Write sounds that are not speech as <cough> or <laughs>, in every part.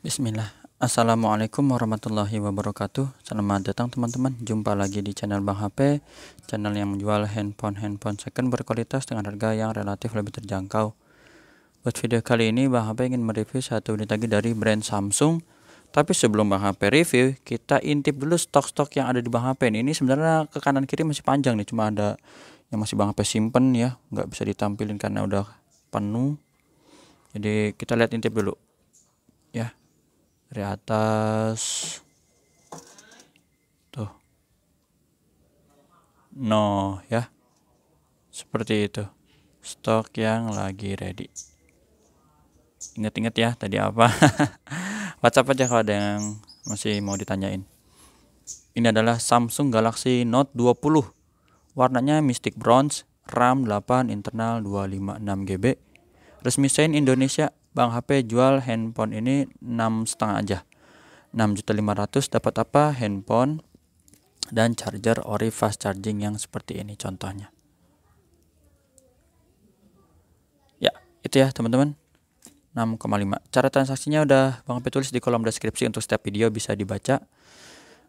Bismillah Assalamualaikum warahmatullahi wabarakatuh Selamat datang teman-teman Jumpa lagi di channel Bang HP Channel yang menjual handphone-handphone second berkualitas Dengan harga yang relatif lebih terjangkau Buat video kali ini Bang HP ingin mereview satu unit lagi dari brand Samsung Tapi sebelum Bang HP review Kita intip dulu stok-stok yang ada di Bang HP Ini sebenarnya ke kanan kiri masih panjang nih Cuma ada yang masih Bang HP simpen ya Nggak bisa ditampilin karena udah penuh Jadi kita lihat intip dulu Ya dari atas tuh no ya seperti itu stok yang lagi ready inget-inget ya tadi apa <laughs> WhatsApp aja kalau ada yang masih mau ditanyain ini adalah Samsung Galaxy Note 20 warnanya mystic bronze RAM 8 internal 256 GB resmi Sein Indonesia Bang HP jual handphone ini enam setengah aja. 6.500 dapat apa? Handphone dan charger ori fast charging yang seperti ini contohnya. Ya, itu ya teman-teman. 6,5. Cara transaksinya udah Bang HP tulis di kolom deskripsi untuk setiap video bisa dibaca.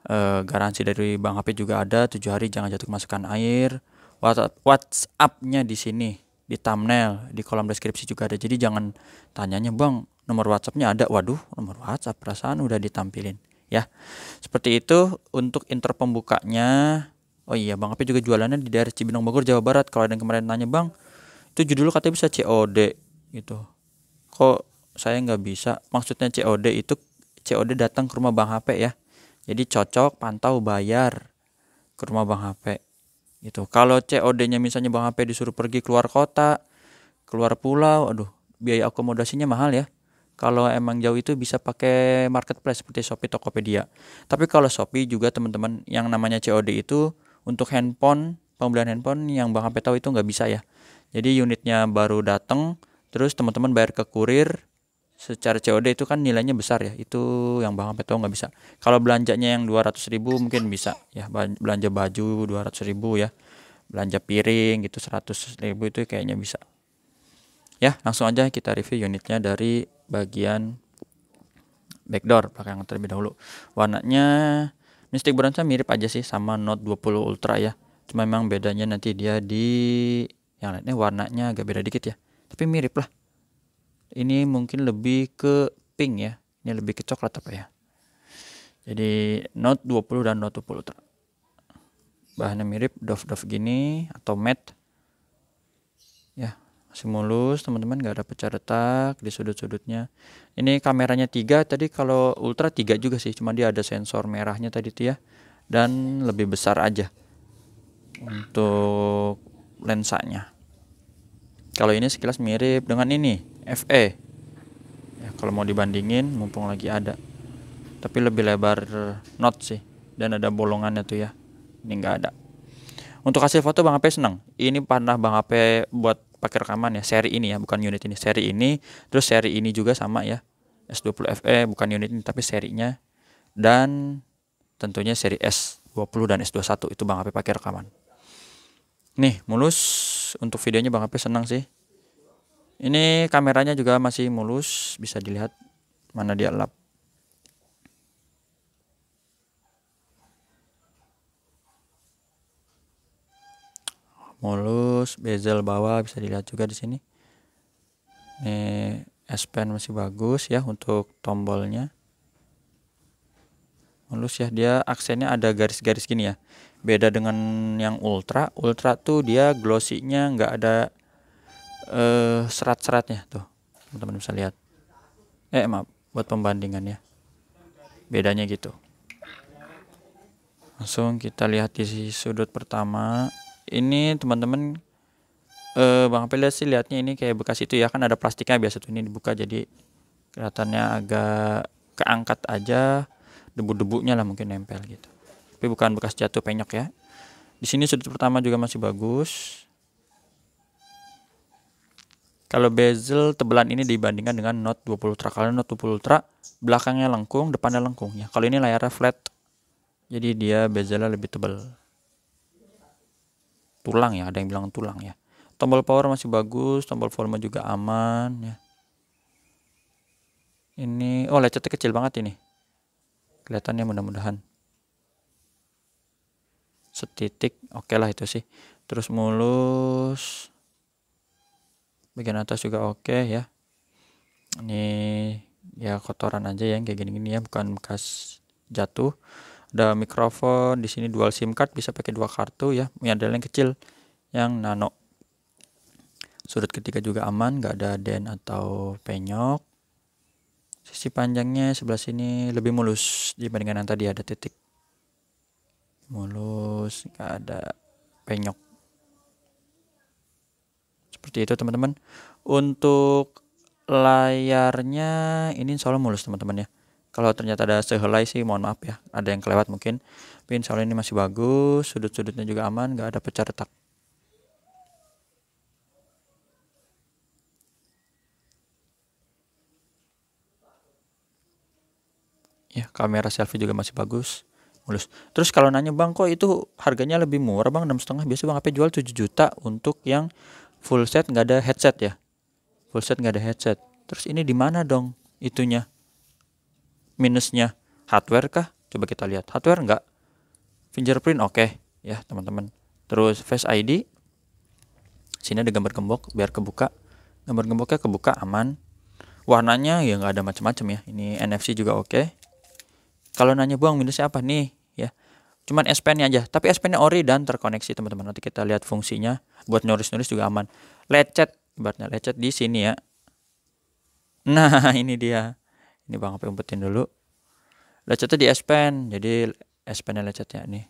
E, garansi dari Bang HP juga ada 7 hari jangan jatuh kemasukan air. WhatsApp-nya di sini di thumbnail, di kolom deskripsi juga ada. Jadi jangan tanyanya, "Bang, nomor WhatsAppnya ada?" Waduh, nomor WhatsApp perasaan udah ditampilin, ya. Seperti itu untuk inter pembukanya. Oh iya, Bang Api juga jualannya di daerah Cibinong Bogor, Jawa Barat. Kalau ada yang kemarin tanya "Bang, itu judul katanya bisa COD gitu." Kok saya nggak bisa? Maksudnya COD itu COD datang ke rumah Bang HP ya. Jadi cocok pantau bayar ke rumah Bang HP gitu kalau COD-nya misalnya Bang HP disuruh pergi keluar kota keluar pulau aduh biaya akomodasinya mahal ya kalau emang jauh itu bisa pakai marketplace seperti Shopee Tokopedia tapi kalau Shopee juga teman-teman yang namanya COD itu untuk handphone pembelian handphone yang Bang HP tahu itu nggak bisa ya jadi unitnya baru datang terus teman-teman bayar ke kurir secara COD itu kan nilainya besar ya itu yang Bang petong nggak bisa kalau belanjanya yang 200 ribu mungkin bisa ya belanja baju 200 ribu ya belanja piring gitu 100 ribu itu kayaknya bisa ya langsung aja kita review unitnya dari bagian backdoor pakai yang terlebih dahulu warnanya mistik Bronze mirip aja sih sama Note 20 Ultra ya cuma memang bedanya nanti dia di yang lainnya warnanya agak beda dikit ya tapi mirip lah ini mungkin lebih ke pink ya ini lebih ke coklat apa ya jadi Note 20 dan Note 20 Ultra bahannya mirip doff doff gini atau matte ya masih mulus teman-teman nggak ada pecah retak di sudut-sudutnya ini kameranya tiga tadi kalau ultra tiga juga sih cuma dia ada sensor merahnya tadi tuh ya dan lebih besar aja untuk lensanya kalau ini sekilas mirip dengan ini FE ya, kalau mau dibandingin mumpung lagi ada tapi lebih lebar not sih dan ada bolongannya tuh ya ini nggak ada untuk hasil foto Bang Ape seneng ini panah Bang Ape buat pakai rekaman ya seri ini ya bukan unit ini seri ini terus seri ini juga sama ya S20 FE bukan unit ini tapi serinya dan tentunya seri S20 dan S21 itu Bang Ape pakai rekaman nih mulus untuk videonya Bang Ape senang sih ini kameranya juga masih mulus, bisa dilihat mana dia lap. Mulus, bezel bawah bisa dilihat juga di sini. Ini S Pen masih bagus ya untuk tombolnya. Mulus ya, dia aksennya ada garis-garis gini ya. Beda dengan yang Ultra, Ultra tuh dia glossy-nya nggak ada eh, serat-seratnya tuh teman-teman bisa lihat eh maaf buat pembandingannya bedanya gitu langsung kita lihat di sudut pertama ini teman-teman eh, Bang Apel sih lihatnya ini kayak bekas itu ya kan ada plastiknya biasa tuh ini dibuka jadi kelihatannya agak keangkat aja debu-debunya lah mungkin nempel gitu tapi bukan bekas jatuh penyok ya di sini sudut pertama juga masih bagus kalau bezel tebelan ini dibandingkan dengan Note 20 Ultra. Kalau Note 20 Ultra belakangnya lengkung, depannya lengkung ya. Kalau ini layarnya flat. Jadi dia bezelnya lebih tebal. Tulang ya, ada yang bilang tulang ya. Tombol power masih bagus, tombol volume juga aman ya. Ini oh lecetnya kecil banget ini. Kelihatannya mudah-mudahan. Setitik, oke okay lah itu sih. Terus mulus bagian atas juga oke okay, ya ini ya kotoran aja yang kayak gini-gini ya bukan bekas jatuh ada mikrofon di sini dual SIM card bisa pakai dua kartu ya ini ada yang kecil yang nano sudut ketiga juga aman nggak ada den atau penyok sisi panjangnya sebelah sini lebih mulus dibandingkan yang tadi ada titik mulus nggak ada penyok seperti itu teman-teman untuk layarnya ini insya Allah mulus teman-teman ya kalau ternyata ada sehelai sih mohon maaf ya ada yang kelewat mungkin tapi insya Allah ini masih bagus sudut-sudutnya juga aman nggak ada pecah retak ya kamera selfie juga masih bagus mulus terus kalau nanya bang kok itu harganya lebih murah bang enam setengah biasa bang apa jual 7 juta untuk yang full set nggak ada headset ya full set nggak ada headset terus ini di mana dong itunya minusnya hardware kah coba kita lihat hardware nggak fingerprint oke okay. ya teman-teman terus face ID sini ada gambar gembok biar kebuka gambar gemboknya kebuka aman warnanya ya nggak ada macam-macam ya ini NFC juga oke okay. kalau nanya buang minusnya apa nih cuman S Pen-nya aja tapi S Pen-nya ori dan terkoneksi teman-teman nanti kita lihat fungsinya buat nulis-nulis juga aman lecet ibaratnya lecet di sini ya nah <laughs> ini dia ini bang apa umpetin dulu lecetnya di S Pen jadi S Pen-nya lecetnya nih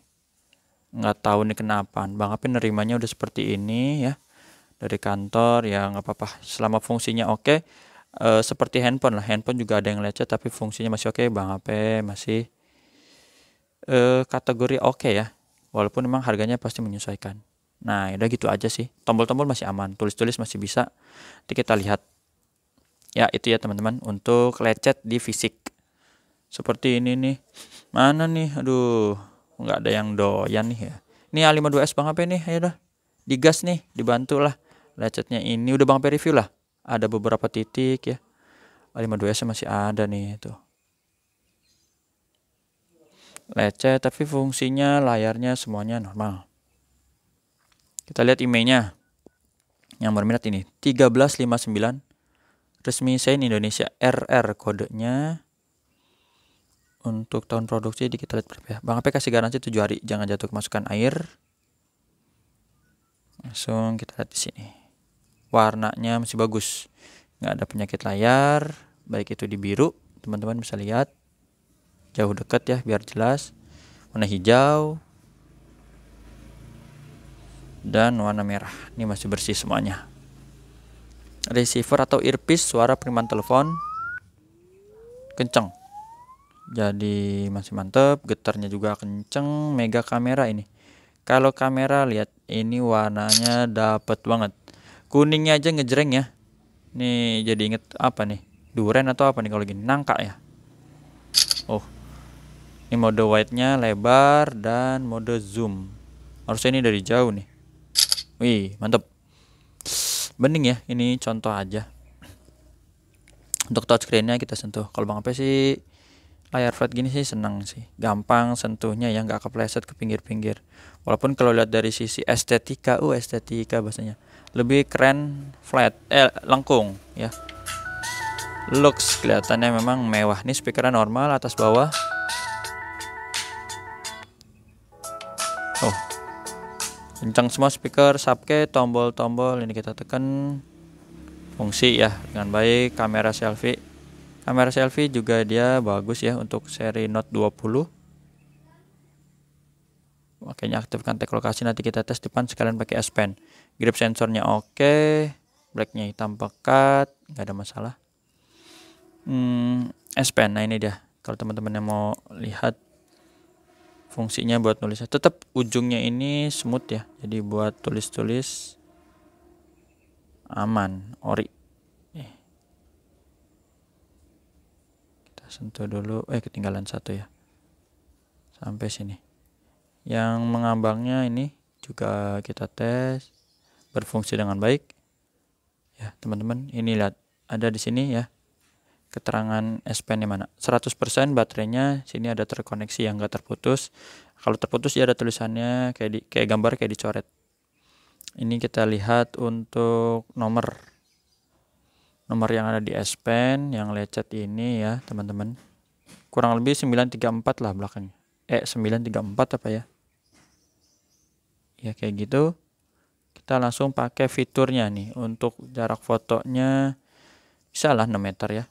nggak tahu nih kenapa bang apa nerimanya udah seperti ini ya dari kantor ya nggak apa-apa selama fungsinya oke okay, uh, eh, seperti handphone lah handphone juga ada yang lecet tapi fungsinya masih oke okay. bang apa masih eh, kategori oke okay ya walaupun memang harganya pasti menyesuaikan nah ya udah gitu aja sih tombol-tombol masih aman tulis-tulis masih bisa nanti kita lihat ya itu ya teman-teman untuk lecet di fisik seperti ini nih mana nih aduh nggak ada yang doyan nih ya ini A52S Bang apa nih ayo dah digas nih dibantu lah lecetnya ini udah Bang review lah ada beberapa titik ya A52S masih ada nih tuh lecet tapi fungsinya layarnya semuanya normal kita lihat emailnya yang berminat ini 1359 resmi Sein Indonesia RR kodenya untuk tahun produksi di kita lihat berapa ya Bang apa kasih garansi 7 hari jangan jatuh kemasukan air langsung kita lihat di sini warnanya masih bagus nggak ada penyakit layar baik itu di biru teman-teman bisa lihat jauh dekat ya biar jelas warna hijau dan warna merah ini masih bersih semuanya receiver atau earpiece suara penerimaan telepon kenceng jadi masih mantep getarnya juga kenceng mega kamera ini kalau kamera lihat ini warnanya dapat banget kuningnya aja ngejreng ya nih jadi inget apa nih duren atau apa nih kalau gini nangka ya oh ini mode wide-nya lebar dan mode zoom harusnya ini dari jauh nih wih mantap bening ya ini contoh aja untuk touchscreen-nya kita sentuh kalau bang apa sih layar flat gini sih senang sih gampang sentuhnya Yang nggak kepleset ke pinggir-pinggir walaupun kalau lihat dari sisi estetika uh estetika bahasanya lebih keren flat eh lengkung ya looks kelihatannya memang mewah nih speakernya normal atas bawah kencang semua speaker subke tombol-tombol ini kita tekan fungsi ya dengan baik kamera selfie kamera selfie juga dia bagus ya untuk seri Note 20 makanya aktifkan tag lokasi nanti kita tes depan sekalian pakai S Pen grip sensornya oke blacknya hitam pekat nggak ada masalah hmm, S Pen nah ini dia kalau teman-teman yang mau lihat fungsinya buat nulis tetap ujungnya ini smooth ya jadi buat tulis-tulis aman ori eh. kita sentuh dulu eh ketinggalan satu ya sampai sini yang mengambangnya ini juga kita tes berfungsi dengan baik ya teman-teman ini lihat ada di sini ya keterangan S-Pen di mana. 100% baterainya sini ada terkoneksi yang enggak terputus. Kalau terputus ya ada tulisannya kayak di, kayak gambar kayak dicoret. Ini kita lihat untuk nomor nomor yang ada di S-Pen yang lecet ini ya, teman-teman. Kurang lebih 934 lah belakangnya. Eh 934 apa ya? Ya kayak gitu. Kita langsung pakai fiturnya nih untuk jarak fotonya bisa lah 6 meter ya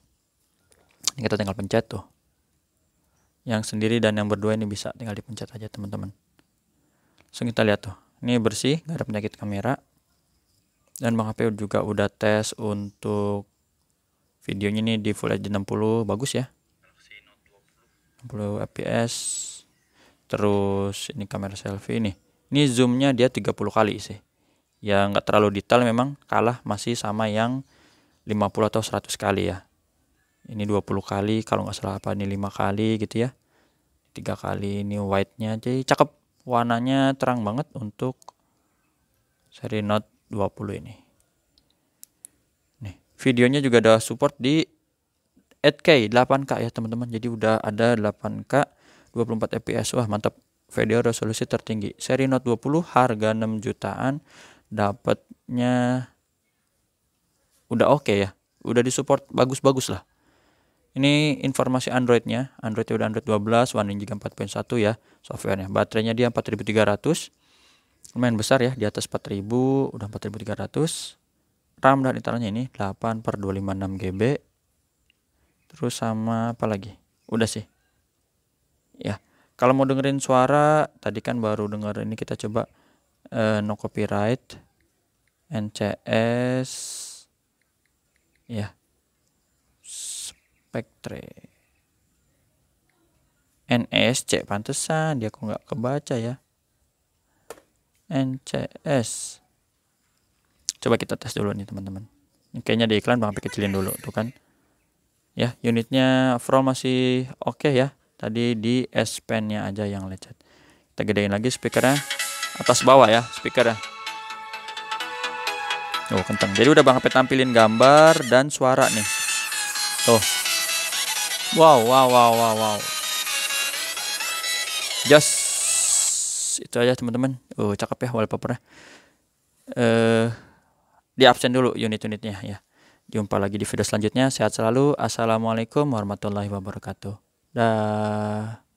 ini kita tinggal pencet tuh yang sendiri dan yang berdua ini bisa tinggal dipencet aja teman-teman langsung kita lihat tuh ini bersih nggak ada penyakit kamera dan bang HP juga udah tes untuk videonya ini di full HD 60 bagus ya 60 fps terus ini kamera selfie nih ini zoomnya dia 30 kali sih ya nggak terlalu detail memang kalah masih sama yang 50 atau 100 kali ya ini 20 kali kalau nggak salah apa ini 5 kali gitu ya tiga kali ini white nya jadi cakep warnanya terang banget untuk seri Note 20 ini nih videonya juga ada support di 8K 8K ya teman-teman jadi udah ada 8K 24 fps wah mantap video resolusi tertinggi seri Note 20 harga 6 jutaan dapatnya udah oke okay ya udah disupport bagus-bagus lah ini informasi Androidnya, Android udah Android 12, One juga 4.1 ya softwarenya. Baterainya dia 4300, lumayan besar ya, di atas 4000, udah 4300. RAM dan internalnya ini 8 per 256 GB. Terus sama apa lagi? Udah sih. Ya, kalau mau dengerin suara, tadi kan baru denger ini kita coba uh, no copyright, NCS, ya spektre NSC pantesan dia kok nggak kebaca ya. NCS. Coba kita tes dulu nih teman-teman. Kayaknya di iklan Bang kecilin dulu tuh kan. Ya, unitnya from masih oke okay ya. Tadi di S Pen-nya aja yang lecet. Kita gedein lagi speakernya atas bawah ya speakernya. Oh, kentang. Jadi udah Bang tampilin gambar dan suara nih. Tuh. Wow, wow, wow, wow, wow. Just itu aja teman-teman. Oh, cakep ya wallpapernya. Eh, uh, di absen dulu unit-unitnya ya. Jumpa lagi di video selanjutnya. Sehat selalu. Assalamualaikum warahmatullahi wabarakatuh. Dah.